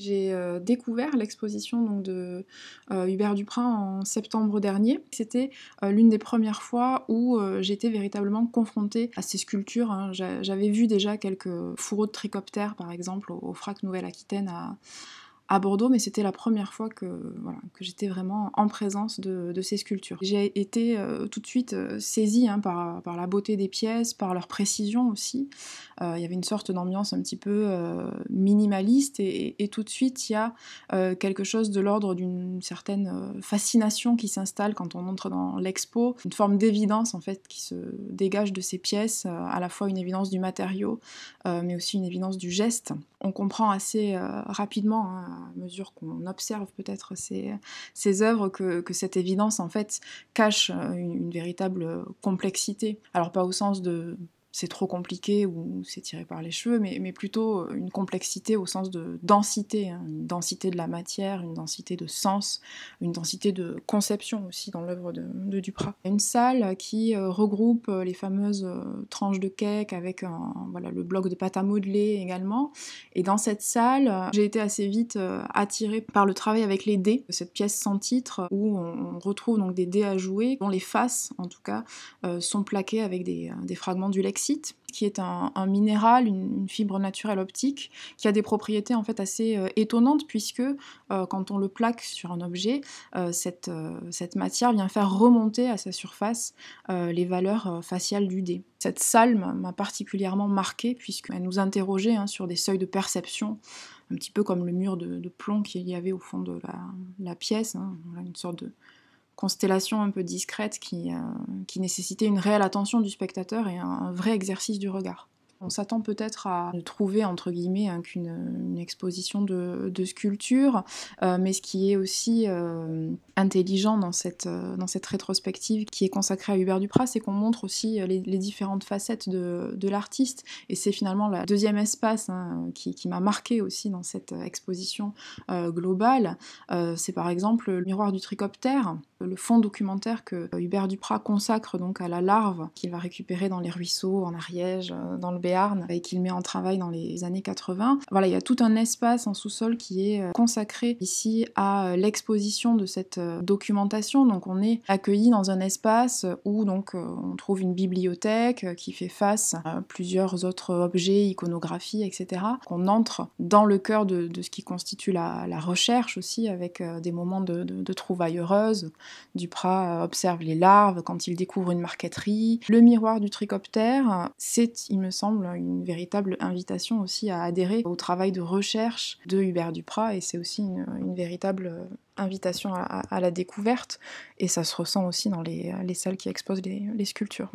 J'ai euh, découvert l'exposition donc, de euh, Hubert Duprin en septembre dernier. C'était euh, l'une des premières fois où j'étais véritablement confrontée à ces sculptures. Hein. J'avais vu déjà quelques fourreaux de tricoptères, par exemple, au, au FRAC Nouvelle-Aquitaine à, à Bordeaux, mais c'était la première fois que, j'étais vraiment en présence de, ces sculptures. J'ai été euh, tout de suite euh, saisie hein, par, la beauté des pièces, par leur précision aussi. Euh, il y avait une sorte d'ambiance un petit peu minimaliste et, tout de suite il y a quelque chose de l'ordre d'une certaine fascination qui s'installe quand on entre dans l'expo, une forme d'évidence en fait qui se dégage de ces pièces, à la fois une évidence du matériau, mais aussi une évidence du geste on comprend assez euh, rapidement, hein, à mesure qu'on observe peut-être ces, ces œuvres, que, cette évidence en fait cache euh, une, véritable euh, complexité. Alors pas au sens de c'est trop compliqué ou c'est tiré par les cheveux, mais, mais plutôt euh, une complexité au sens de densité, hein. une densité de la matière, une densité de sens, une densité de conception aussi dans l'œuvre de, de, Duprat. Une salle qui euh, regroupe euh, les fameuses tranches de cake avec voilà, le bloc de pâte à modeler également. Et dans cette salle, j'ai été assez vite attirée par le travail avec les dés, cette pièce sans titre où on retrouve donc des dés à jouer, dont les faces en tout cas sont plaquées avec des, des fragments du lexique qui est un, minéral, une, fibre naturelle optique, qui a des propriétés en fait assez euh, étonnantes puisque euh, quand on le plaque sur un objet, euh, cette, matière vient faire remonter à sa surface les valeurs faciales du dé. Cette salme m'a particulièrement marquée puisqu'elle nous interrogeait hein, sur des seuils de perception, un petit peu comme le mur de, plomb qu'il y avait au fond de la, pièce, hein, une sorte de constellation un peu discrète euh, qui, nécessitait une réelle attention du spectateur et un vrai exercice du regard. On s'attend peut-être à trouver, entre guillemets, hein, qu'une exposition de, sculpture, euh, mais ce qui est aussi euh, intelligent dans cette, euh, dans cette rétrospective qui est consacrée à Hubert Duprat, c'est qu'on montre aussi les, différentes facettes de, l'artiste. Et c'est finalement le deuxième espace hein, qui, m'a marqué aussi dans cette exposition globale. c'est par exemple le miroir du tricoptère, le fond documentaire que Hubert Duprat consacre donc à la larve qu'il va récupérer dans les ruisseaux en Ariège, dans le Béarn et qu'il met en travail dans les années 80. Voilà, il y a tout un espace en sous-sol qui est euh, consacré ici à euh, l'exposition de cette euh, documentation. Donc on est accueilli dans un espace où donc on trouve une bibliothèque qui fait face à plusieurs autres objets, iconographies, etc. On entre dans le cœur de, ce qui constitue la, recherche aussi avec des moments de, de, de trouvailles heureuses. Duprat observe les larves quand il découvre une marqueterie. Le miroir du tricoptère, c'est, il me semble, Hein, une véritable invitation aussi à adhérer au travail de recherche de Hubert Duprat et c'est aussi une, véritable euh, invitation à, la découverte et ça se ressent aussi dans les, salles qui exposent les, sculptures.